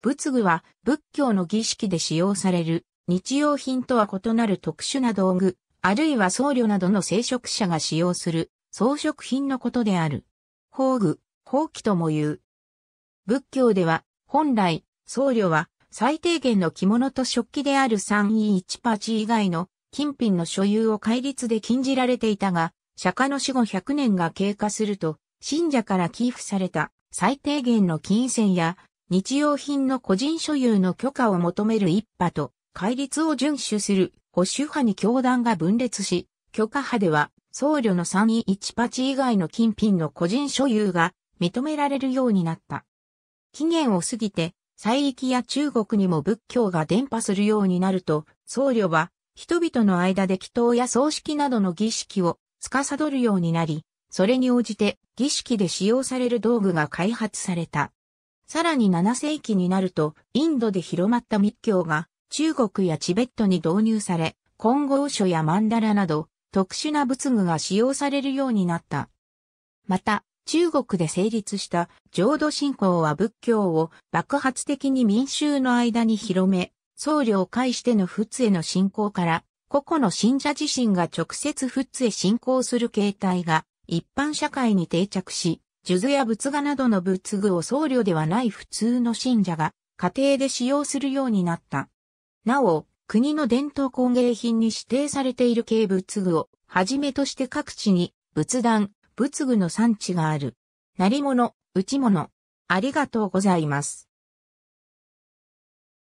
仏具は仏教の儀式で使用される日用品とは異なる特殊な道具、あるいは僧侶などの聖職者が使用する装飾品のことである。宝具、宝器とも言う。仏教では本来僧侶は最低限の着物と食器である三位一パチ以外の金品の所有を戒律で禁じられていたが、釈迦の死後100年が経過すると、信者から寄付された最低限の金銭や日用品の個人所有の許可を求める一派と、戒律を遵守する保守派に教団が分裂し、許可派では僧侶の3位1パチ以外の金品の個人所有が認められるようになった。期限を過ぎて、西域や中国にも仏教が伝播するようになると、僧侶は人々の間で祈祷や葬式などの儀式を司るようになり、それに応じて儀式で使用される道具が開発された。さらに7世紀になると、インドで広まった密教が、中国やチベットに導入され、金剛書やマンダラなど、特殊な仏具が使用されるようになった。また、中国で成立した浄土信仰は仏教を爆発的に民衆の間に広め、僧侶を介しての仏への信仰から、個々の信者自身が直接仏へ信仰する形態が一般社会に定着し、数珠や仏画などの仏具を僧侶ではない普通の信者が家庭で使用するようになった。なお、国の伝統工芸品に指定されている軽仏具をはじめとして各地に仏壇、仏具の産地がある。なり物、内物。ありがとうございます。